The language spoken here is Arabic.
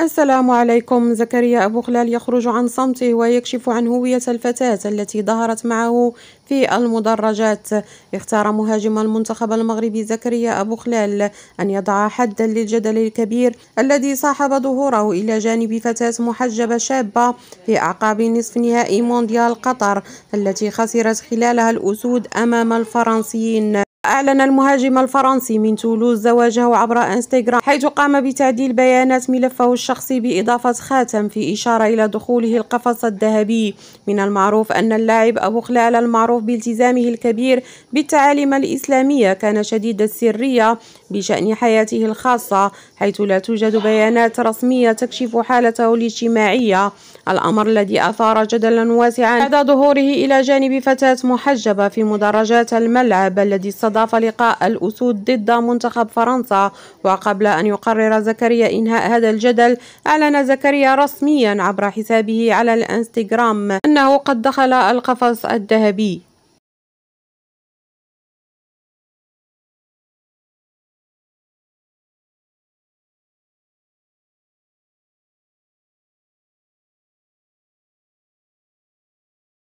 السلام عليكم زكريا أبو خلال يخرج عن صمته ويكشف عن هوية الفتاة التي ظهرت معه في المدرجات اختار مهاجم المنتخب المغربي زكريا أبو خلال أن يضع حدا للجدل الكبير الذي صاحب ظهوره إلى جانب فتاة محجبة شابة في أعقاب نصف نهائي مونديال قطر التي خسرت خلالها الأسود أمام الفرنسيين أعلن المهاجم الفرنسي من تولوز زواجه عبر انستغرام حيث قام بتعديل بيانات ملفه الشخصي بإضافة خاتم في إشارة إلى دخوله القفص الذهبي من المعروف أن اللاعب أبو خلال المعروف بالتزامه الكبير بالتعاليم الإسلامية كان شديد السرية بشأن حياته الخاصة حيث لا توجد بيانات رسمية تكشف حالته الاجتماعية الأمر الذي أثار جدلا واسعا بعد ظهوره إلى جانب فتاة محجبة في مدرجات الملعب الذي صدر استضاف لقاء الأسود ضد منتخب فرنسا وقبل أن يقرر زكريا إنهاء هذا الجدل أعلن زكريا رسميا عبر حسابه على الانستغرام أنه قد دخل القفص الذهبي